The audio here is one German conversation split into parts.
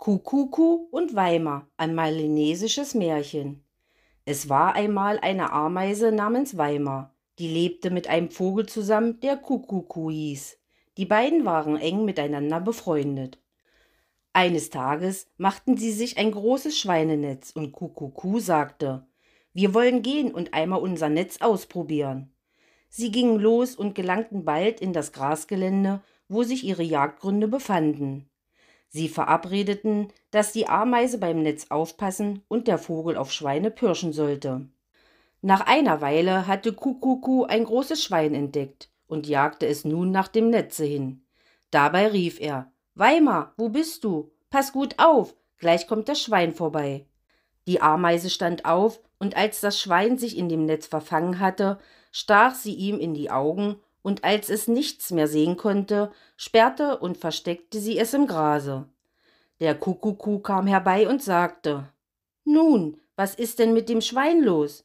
Kukuku und Weimar, ein malinesisches Märchen. Es war einmal eine Ameise namens Weimar, die lebte mit einem Vogel zusammen, der Kukuku hieß. Die beiden waren eng miteinander befreundet. Eines Tages machten sie sich ein großes Schweinenetz und Kukuku sagte, wir wollen gehen und einmal unser Netz ausprobieren. Sie gingen los und gelangten bald in das Grasgelände, wo sich ihre Jagdgründe befanden. Sie verabredeten, dass die Ameise beim Netz aufpassen und der Vogel auf Schweine pirschen sollte. Nach einer Weile hatte Kukuku ein großes Schwein entdeckt und jagte es nun nach dem Netze hin. Dabei rief er Weimar, wo bist du? Pass gut auf, gleich kommt das Schwein vorbei. Die Ameise stand auf, und als das Schwein sich in dem Netz verfangen hatte, stach sie ihm in die Augen und als es nichts mehr sehen konnte, sperrte und versteckte sie es im Grase. Der Kuckuckuh kam herbei und sagte Nun, was ist denn mit dem Schwein los?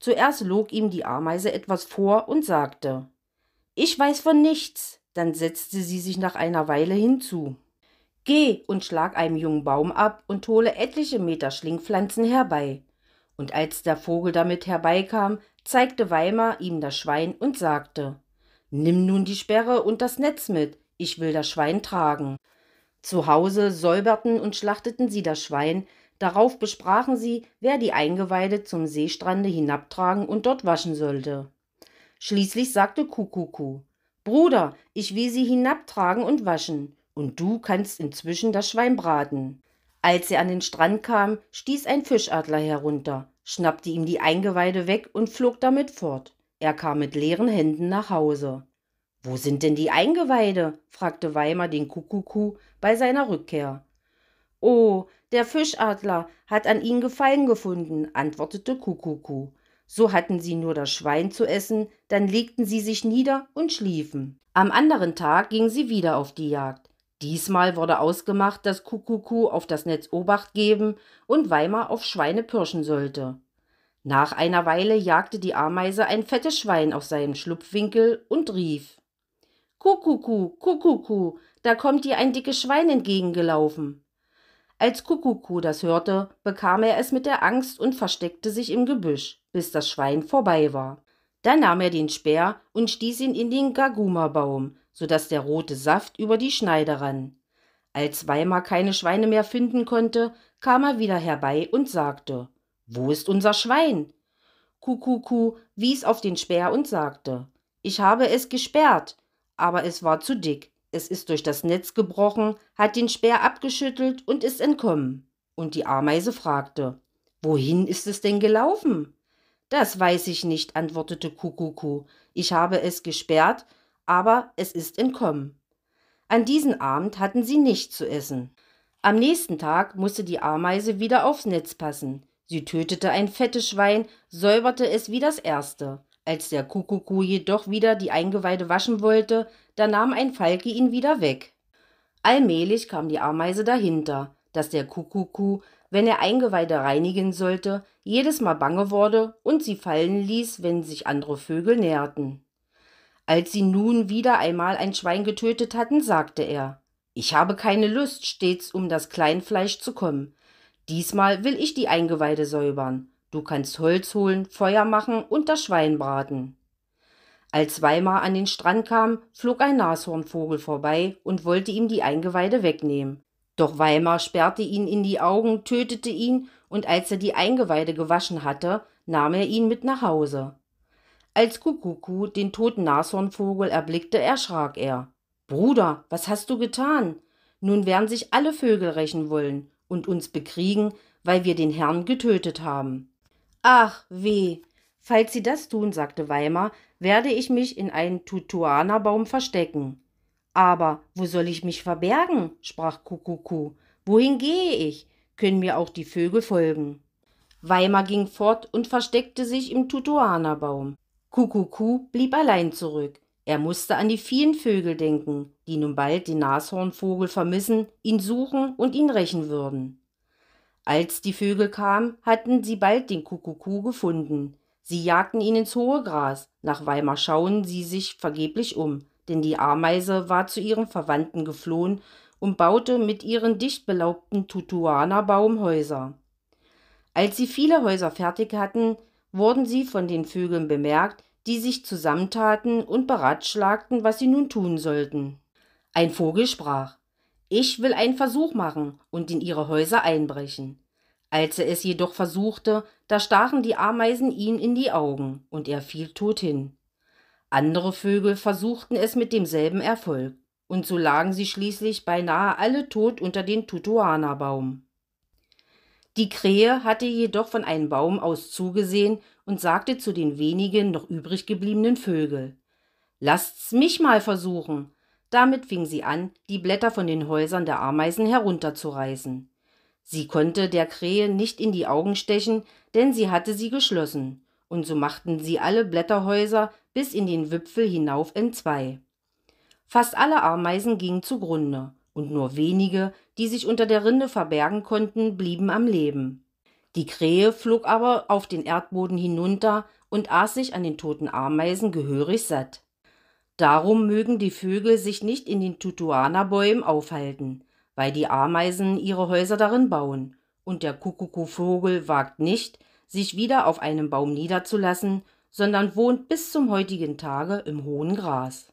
Zuerst log ihm die Ameise etwas vor und sagte Ich weiß von nichts, dann setzte sie sich nach einer Weile hinzu. Geh und schlag einem jungen Baum ab und hole etliche Meter Schlingpflanzen herbei. Und als der Vogel damit herbeikam, zeigte Weimar ihm das Schwein und sagte Nimm nun die Sperre und das Netz mit, ich will das Schwein tragen. Zu Hause säuberten und schlachteten sie das Schwein, darauf besprachen sie, wer die Eingeweide zum Seestrande hinabtragen und dort waschen sollte. Schließlich sagte Kukuku, Bruder, ich will sie hinabtragen und waschen, und du kannst inzwischen das Schwein braten. Als er an den Strand kam, stieß ein Fischadler herunter, schnappte ihm die Eingeweide weg und flog damit fort. Er kam mit leeren Händen nach Hause. Wo sind denn die Eingeweide? fragte Weimar den Kuckucku bei seiner Rückkehr. Oh, der Fischadler hat an ihnen Gefallen gefunden, antwortete Kuckucku. So hatten sie nur das Schwein zu essen, dann legten sie sich nieder und schliefen. Am anderen Tag gingen sie wieder auf die Jagd. Diesmal wurde ausgemacht, dass Kuckucku auf das Netz Obacht geben und Weimar auf Schweine pirschen sollte. Nach einer Weile jagte die Ameise ein fettes Schwein aus seinem Schlupfwinkel und rief Kuckucku, Kuckucku, da kommt dir ein dickes Schwein entgegengelaufen. Als Kuckucku das hörte, bekam er es mit der Angst und versteckte sich im Gebüsch, bis das Schwein vorbei war. Dann nahm er den Speer und stieß ihn in den Gaguma-Baum, so der rote Saft über die Schneide rann. Als Weimar keine Schweine mehr finden konnte, kam er wieder herbei und sagte wo ist unser Schwein? Kukuku wies auf den Speer und sagte, ich habe es gesperrt, aber es war zu dick. Es ist durch das Netz gebrochen, hat den Speer abgeschüttelt und ist entkommen. Und die Ameise fragte, wohin ist es denn gelaufen? Das weiß ich nicht, antwortete Kukuku. Ich habe es gesperrt, aber es ist entkommen. An diesem Abend hatten sie nichts zu essen. Am nächsten Tag musste die Ameise wieder aufs Netz passen. Sie tötete ein fettes Schwein, säuberte es wie das erste. Als der Kuckucku jedoch wieder die Eingeweide waschen wollte, da nahm ein Falke ihn wieder weg. Allmählich kam die Ameise dahinter, dass der Kuckucku, wenn er Eingeweide reinigen sollte, jedes Mal bange wurde und sie fallen ließ, wenn sich andere Vögel näherten. Als sie nun wieder einmal ein Schwein getötet hatten, sagte er Ich habe keine Lust, stets um das Kleinfleisch zu kommen. Diesmal will ich die Eingeweide säubern. Du kannst Holz holen, Feuer machen und das Schwein braten. Als Weimar an den Strand kam, flog ein Nashornvogel vorbei und wollte ihm die Eingeweide wegnehmen. Doch Weimar sperrte ihn in die Augen, tötete ihn und als er die Eingeweide gewaschen hatte, nahm er ihn mit nach Hause. Als Kuckucku den toten Nashornvogel erblickte, erschrak er. Bruder, was hast du getan? Nun werden sich alle Vögel rächen wollen und uns bekriegen, weil wir den Herrn getötet haben. Ach weh. Falls sie das tun, sagte Weimar, werde ich mich in einen Tutuanerbaum verstecken. Aber wo soll ich mich verbergen? sprach Kukuku. Wohin gehe ich? Können mir auch die Vögel folgen? Weimar ging fort und versteckte sich im Tutuanerbaum. Kukuku blieb allein zurück. Er musste an die vielen Vögel denken, die nun bald den Nashornvogel vermissen, ihn suchen und ihn rächen würden. Als die Vögel kamen, hatten sie bald den Kuckucku gefunden. Sie jagten ihn ins hohe Gras, nach Weimar schauen sie sich vergeblich um, denn die Ameise war zu ihren Verwandten geflohen und baute mit ihren dicht belaubten tutuana baumhäuser Als sie viele Häuser fertig hatten, wurden sie von den Vögeln bemerkt, die sich zusammentaten und beratschlagten, was sie nun tun sollten. Ein Vogel sprach Ich will einen Versuch machen und in ihre Häuser einbrechen. Als er es jedoch versuchte, da stachen die Ameisen ihn in die Augen, und er fiel tot hin. Andere Vögel versuchten es mit demselben Erfolg, und so lagen sie schließlich beinahe alle tot unter den Tutuanerbaum. Die Krähe hatte jedoch von einem Baum aus zugesehen und sagte zu den wenigen noch übrig gebliebenen Vögel Lasst's mich mal versuchen. Damit fing sie an, die Blätter von den Häusern der Ameisen herunterzureißen. Sie konnte der Krähe nicht in die Augen stechen, denn sie hatte sie geschlossen, und so machten sie alle Blätterhäuser bis in den Wipfel hinauf entzwei. Fast alle Ameisen gingen zugrunde, und nur wenige, die sich unter der Rinde verbergen konnten, blieben am Leben. Die Krähe flog aber auf den Erdboden hinunter und aß sich an den toten Ameisen gehörig satt. Darum mögen die Vögel sich nicht in den Tutuana-Bäumen aufhalten, weil die Ameisen ihre Häuser darin bauen, und der Kuckuckvogel wagt nicht, sich wieder auf einem Baum niederzulassen, sondern wohnt bis zum heutigen Tage im hohen Gras.